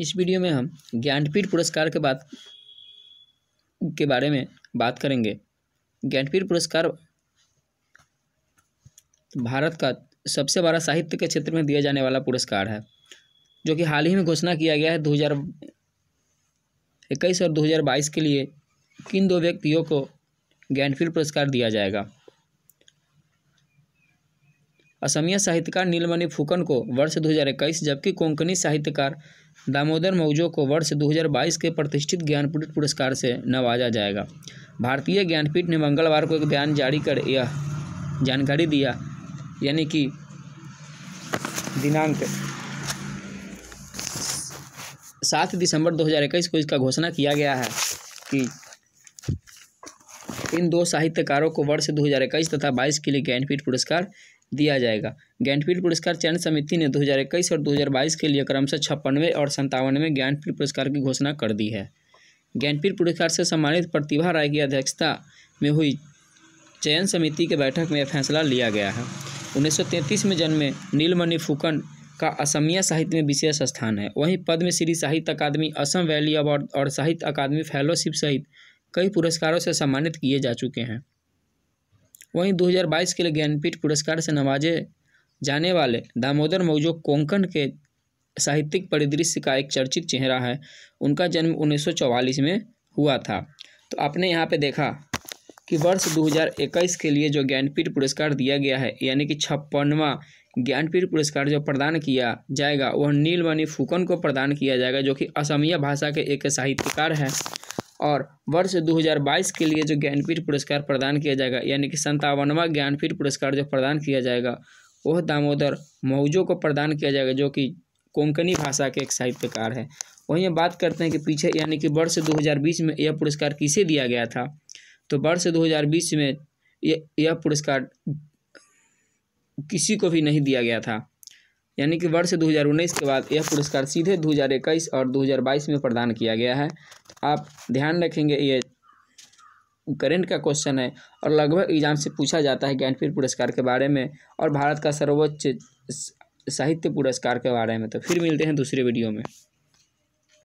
इस वीडियो में हम ज्ञानपीठ पुरस्कार के बाद के बारे में बात करेंगे ज्ञानपीठ पुरस्कार भारत का सबसे बड़ा साहित्य के क्षेत्र में दिया जाने वाला पुरस्कार है जो कि हाल ही में घोषणा किया गया है दो हज़ार इक्कीस और दो हज़ार बाईस के लिए किन दो व्यक्तियों को ज्ञानपीठ पुरस्कार दिया जाएगा असमिया साहित्यकार नीलमणि फुकन को वर्ष दो हजार इक्कीस जबकि कोंकणी साहित्यकार दामोदर मौजो को वर्ष 2022 के प्रतिष्ठित ज्ञानपीठ पुरस्कार से नवाजा जाएगा भारतीय ज्ञानपीठ ने मंगलवार को एक बयान जारी कर यह जानकारी दिया यानी कि दिनांक सात दिसंबर 2021 को इसका घोषणा किया गया है कि इन दो साहित्यकारों को वर्ष 2021 तथा 22 के लिए ज्ञानपीठ पुरस्कार दिया जाएगा ज्ञानपीठ पुरस्कार चयन समिति ने 2021 और 2022 के लिए क्रमशः छप्पनवे और संतावनवे ज्ञानपीठ पुरस्कार की घोषणा कर दी है ज्ञानपीठ पुरस्कार से सम्मानित प्रतिभा राय की अध्यक्षता में हुई चयन समिति की बैठक में यह फैसला लिया गया है 1933 में जन्मे नीलमणि फुकन का असमिया साहित्य में विशेष स्थान है वहीं पद्मश्री साहित्य अकादमी असम वैली अवार्ड और साहित्य अकादमी फेलोशिप सहित कई पुरस्कारों से सम्मानित किए जा चुके हैं वहीं 2022 के लिए ज्ञानपीठ पुरस्कार से नवाजे जाने वाले दामोदर मौजो कोंकण के साहित्यिक परिदृश्य का एक चर्चित चेहरा है उनका जन्म 1944 में हुआ था तो आपने यहाँ पे देखा कि वर्ष 2021 के लिए जो ज्ञानपीठ पुरस्कार दिया गया है यानी कि छप्पनवा ज्ञानपीठ पुरस्कार जो प्रदान किया जाएगा वह नीलमणि फुकन को प्रदान किया जाएगा जो कि असमिया भाषा के एक साहित्यकार हैं और वर्ष 2022 के लिए जो ज्ञानपीठ पुरस्कार प्रदान किया जाएगा यानी कि संतावनवा ज्ञानपीठ पुरस्कार जो प्रदान किया जाएगा वह दामोदर मऊजो को प्रदान किया जाएगा जो कि कोंकणी भाषा के एक साहित्यकार है वहीं बात करते हैं कि पीछे यानी कि वर्ष 2020 में यह पुरस्कार किसे दिया गया था तो वर्ष 2020 में यह पुरस्कार किसी को भी नहीं दिया गया था यानी कि वर्ष दो के बाद यह पुरस्कार सीधे दो और दो में प्रदान किया गया है तो आप ध्यान रखेंगे ये करेंट का क्वेश्चन है और लगभग एग्जाम से पूछा जाता है ज्ञानपीठ पुरस्कार के बारे में और भारत का सर्वोच्च साहित्य पुरस्कार के बारे में तो फिर मिलते हैं दूसरे वीडियो में